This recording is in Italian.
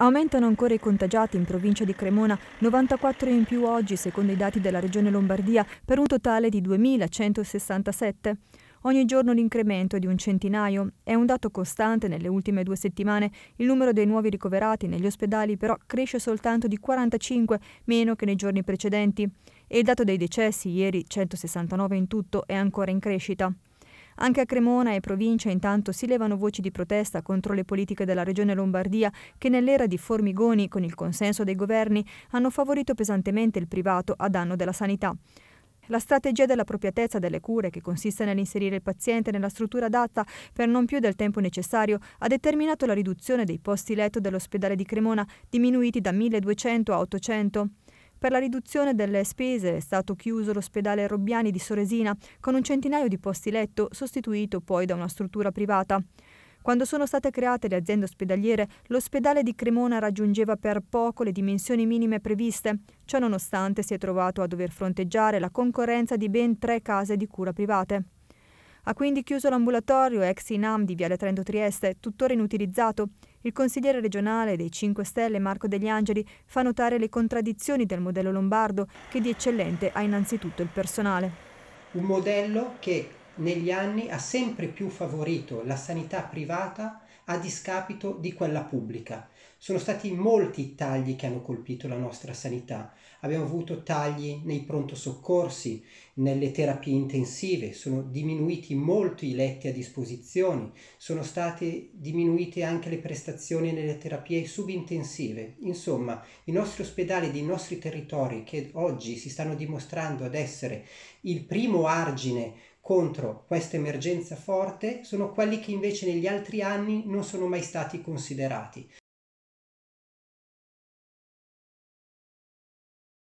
Aumentano ancora i contagiati in provincia di Cremona, 94 in più oggi secondo i dati della regione Lombardia, per un totale di 2167. Ogni giorno l'incremento è di un centinaio. È un dato costante nelle ultime due settimane. Il numero dei nuovi ricoverati negli ospedali però cresce soltanto di 45, meno che nei giorni precedenti. E il dato dei decessi, ieri 169 in tutto, è ancora in crescita. Anche a Cremona e provincia intanto si levano voci di protesta contro le politiche della regione Lombardia che nell'era di Formigoni, con il consenso dei governi, hanno favorito pesantemente il privato a danno della sanità. La strategia dell'appropriatezza delle cure, che consiste nell'inserire il paziente nella struttura adatta per non più del tempo necessario, ha determinato la riduzione dei posti letto dell'ospedale di Cremona, diminuiti da 1200 a 800. Per la riduzione delle spese è stato chiuso l'ospedale Robbiani di Soresina, con un centinaio di posti letto, sostituito poi da una struttura privata. Quando sono state create le aziende ospedaliere, l'ospedale di Cremona raggiungeva per poco le dimensioni minime previste. Ciò nonostante si è trovato a dover fronteggiare la concorrenza di ben tre case di cura private. Ha quindi chiuso l'ambulatorio ex Inam di Viale Trento Trieste, tuttora inutilizzato, il consigliere regionale dei 5 Stelle Marco Degli Angeli fa notare le contraddizioni del modello lombardo che di eccellente ha innanzitutto il personale. Un modello che negli anni ha sempre più favorito la sanità privata a discapito di quella pubblica. Sono stati molti i tagli che hanno colpito la nostra sanità. Abbiamo avuto tagli nei pronto soccorsi, nelle terapie intensive, sono diminuiti molto i letti a disposizione, sono state diminuite anche le prestazioni nelle terapie subintensive. Insomma, i nostri ospedali dei nostri territori che oggi si stanno dimostrando ad essere il primo argine contro questa emergenza forte sono quelli che invece negli altri anni non sono mai stati considerati,